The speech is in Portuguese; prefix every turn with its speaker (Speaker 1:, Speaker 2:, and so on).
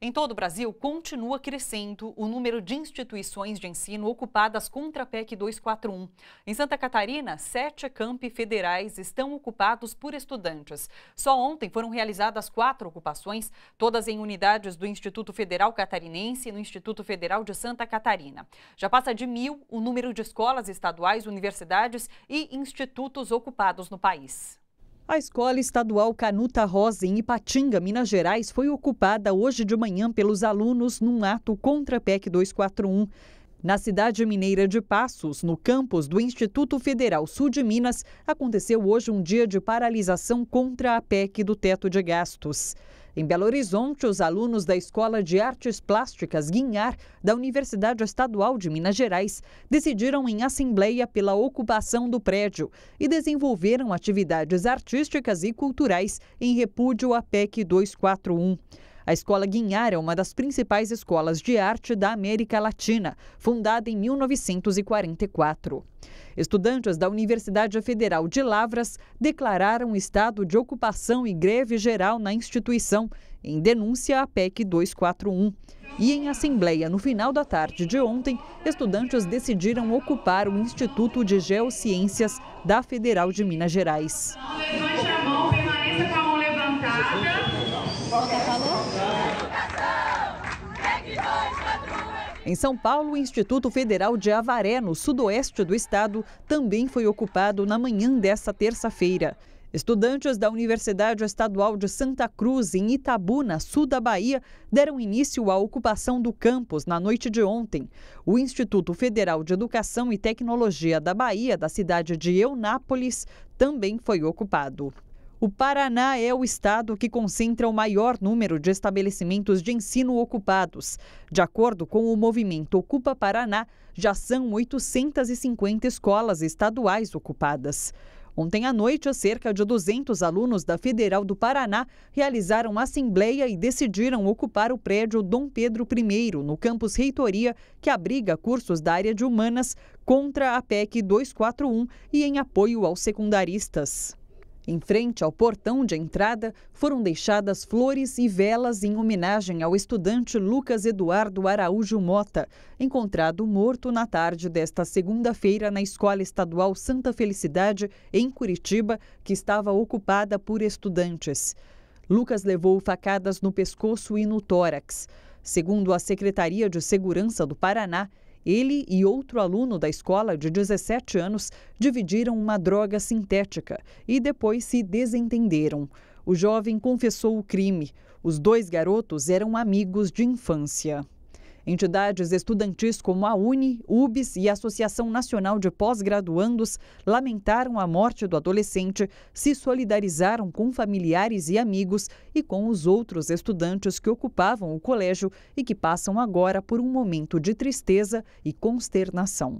Speaker 1: Em todo o Brasil, continua crescendo o número de instituições de ensino ocupadas contra a PEC 241. Em Santa Catarina, sete campi federais estão ocupados por estudantes. Só ontem foram realizadas quatro ocupações, todas em unidades do Instituto Federal Catarinense e no Instituto Federal de Santa Catarina. Já passa de mil o número de escolas estaduais, universidades e institutos ocupados no país. A escola estadual Canuta Rosa, em Ipatinga, Minas Gerais, foi ocupada hoje de manhã pelos alunos num ato contra a PEC 241. Na cidade mineira de Passos, no campus do Instituto Federal Sul de Minas, aconteceu hoje um dia de paralisação contra a PEC do teto de gastos. Em Belo Horizonte, os alunos da Escola de Artes Plásticas Guinhar, da Universidade Estadual de Minas Gerais, decidiram em assembleia pela ocupação do prédio e desenvolveram atividades artísticas e culturais em repúdio à PEC 241. A Escola Guinhar é uma das principais escolas de arte da América Latina, fundada em 1944. Estudantes da Universidade Federal de Lavras declararam estado de ocupação e greve geral na instituição, em denúncia à PEC 241. E em assembleia, no final da tarde de ontem, estudantes decidiram ocupar o Instituto de Geociências da Federal de Minas Gerais. levante a mão, permaneça com a mão levantada. Em São Paulo, o Instituto Federal de Avaré, no sudoeste do estado, também foi ocupado na manhã desta terça-feira. Estudantes da Universidade Estadual de Santa Cruz, em Itabuna, sul da Bahia, deram início à ocupação do campus na noite de ontem. O Instituto Federal de Educação e Tecnologia da Bahia, da cidade de Eunápolis, também foi ocupado. O Paraná é o estado que concentra o maior número de estabelecimentos de ensino ocupados. De acordo com o movimento Ocupa Paraná, já são 850 escolas estaduais ocupadas. Ontem à noite, cerca de 200 alunos da Federal do Paraná realizaram assembleia e decidiram ocupar o prédio Dom Pedro I, no campus Reitoria, que abriga cursos da área de humanas, contra a PEC 241 e em apoio aos secundaristas. Em frente ao portão de entrada, foram deixadas flores e velas em homenagem ao estudante Lucas Eduardo Araújo Mota, encontrado morto na tarde desta segunda-feira na Escola Estadual Santa Felicidade, em Curitiba, que estava ocupada por estudantes. Lucas levou facadas no pescoço e no tórax. Segundo a Secretaria de Segurança do Paraná, ele e outro aluno da escola, de 17 anos, dividiram uma droga sintética e depois se desentenderam. O jovem confessou o crime. Os dois garotos eram amigos de infância. Entidades estudantis como a Uni, UBS e a Associação Nacional de Pós-Graduandos lamentaram a morte do adolescente, se solidarizaram com familiares e amigos e com os outros estudantes que ocupavam o colégio e que passam agora por um momento de tristeza e consternação.